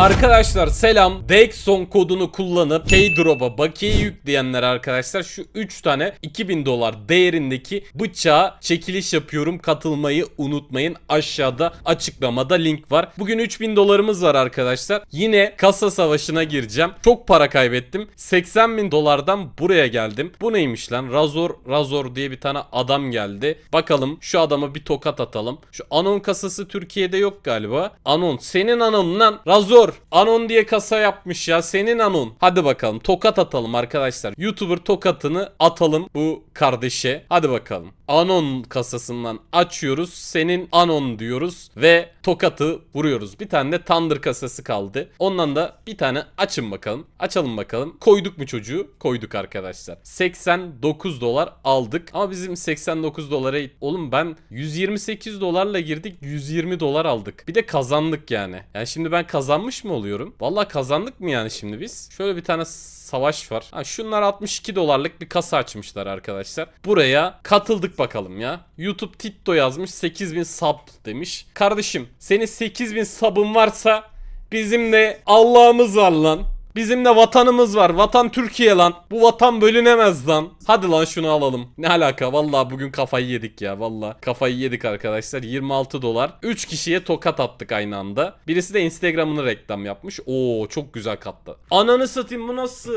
Arkadaşlar selam. Dexon kodunu kullanıp Keydrop'a bakiye yükleyenler arkadaşlar şu 3 tane 2000 dolar değerindeki bıçağa çekiliş yapıyorum. Katılmayı unutmayın. Aşağıda açıklamada link var. Bugün 3000 dolarımız var arkadaşlar. Yine kasa savaşına gireceğim. Çok para kaybettim. 80 bin dolardan buraya geldim. Bu neymiş lan? Razor Razor diye bir tane adam geldi. Bakalım şu adama bir tokat atalım. Şu anon kasası Türkiye'de yok galiba. Anon senin anon lan. Razor Anonlar. Anon diye kasa yapmış ya. Senin Anon. Hadi bakalım tokat atalım arkadaşlar. YouTuber tokatını atalım bu kardeşe. Hadi bakalım. Anon kasasından açıyoruz. Senin Anon diyoruz ve tokatı vuruyoruz. Bir tane de Thunder kasası kaldı. Ondan da bir tane açın bakalım. Açalım bakalım. Koyduk mu çocuğu? Koyduk arkadaşlar. 89 dolar aldık. Ama bizim 89 dolara oğlum ben 128 dolarla girdik 120 dolar aldık. Bir de kazandık yani. Yani şimdi ben kazanmış mı oluyorum? Vallahi kazandık mı yani şimdi biz? Şöyle bir tane savaş var. Ha, şunlar 62 dolarlık bir kasa açmışlar arkadaşlar. Buraya katıldık bakalım ya. YouTube Titto yazmış 8000 sub demiş. Kardeşim senin 8000 sub'ın varsa bizim de Allah'ımız var lan. Bizim de vatanımız var. Vatan Türkiye lan. Bu vatan bölünemez lan. Hadi lan şunu alalım. Ne alaka? Vallahi bugün kafayı yedik ya. Vallahi kafayı yedik arkadaşlar. 26 dolar. 3 kişiye tokat attık aynı anda. Birisi de Instagram'ını reklam yapmış. Oo çok güzel kattı. Ananı satayım bu nasıl?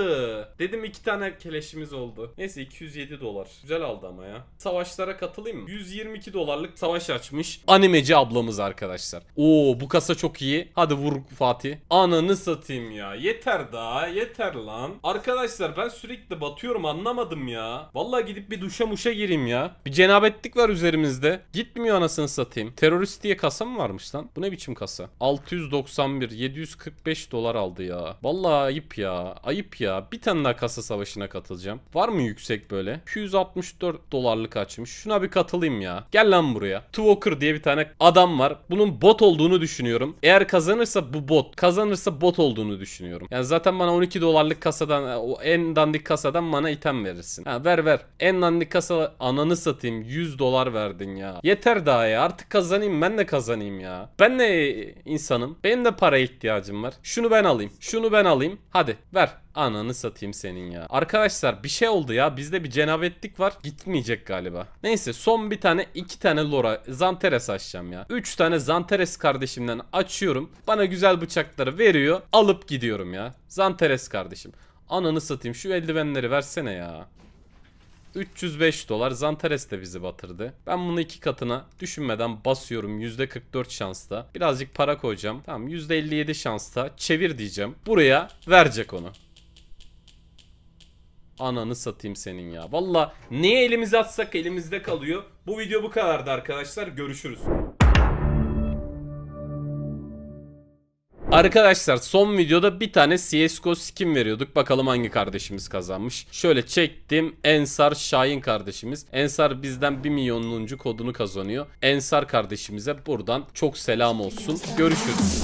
Dedim iki tane keleşimiz oldu. Neyse 207 dolar. Güzel aldı ama ya. Savaşlara katılayım mı? 122 dolarlık savaş açmış. Animeci ablamız arkadaşlar. Oo bu kasa çok iyi. Hadi vur Fatih. Ananı satayım ya. Yeter yeter daha yeter lan. Arkadaşlar ben sürekli batıyorum anlamadım ya. Vallahi gidip bir duşa muşa gireyim ya. Bir cenabetlik var üzerimizde. Gitmiyor anasını satayım. Terörist diye kasa mı varmış lan? Bu ne biçim kasa? 691 745 dolar aldı ya. Vallahi ayıp ya. Ayıp ya. Bir tane daha kasa savaşına katılacağım. Var mı yüksek böyle? 264 dolarlık açmış. Şuna bir katılayım ya. Gel lan buraya. Twoker diye bir tane adam var. Bunun bot olduğunu düşünüyorum. Eğer kazanırsa bu bot. Kazanırsa bot olduğunu düşünüyorum. Yani Zaten bana 12 dolarlık kasadan o en dandik kasadan bana item verirsin. Ha ver ver. En dandik kasa ananı satayım 100 dolar verdin ya. Yeter daha ya artık kazanayım ben de kazanayım ya. Ben de insanım. Benim de para ihtiyacım var. Şunu ben alayım. Şunu ben alayım. Hadi ver. Ananı satayım senin ya. Arkadaşlar bir şey oldu ya. Bizde bir cenabetlik var. Gitmeyecek galiba. Neyse son bir tane iki tane Lora Zanteres açacağım ya. Üç tane Zanteres kardeşimden açıyorum. Bana güzel bıçakları veriyor. Alıp gidiyorum ya. Zanteres kardeşim. Ananı satayım şu eldivenleri versene ya. 305 dolar Zantares de bizi batırdı. Ben bunu iki katına düşünmeden basıyorum %44 şansta Birazcık para koyacağım. Tamam %57 şansta çevir diyeceğim. Buraya verecek onu. Ananı satayım senin ya. Valla neye elimizi atsak elimizde kalıyor. Bu video bu kadardı arkadaşlar. Görüşürüz. Arkadaşlar son videoda bir tane CSGO skin veriyorduk. Bakalım hangi kardeşimiz kazanmış. Şöyle çektim. Ensar Şahin kardeşimiz. Ensar bizden 1 milyonluncu kodunu kazanıyor. Ensar kardeşimize buradan çok selam olsun. Görüşürüz.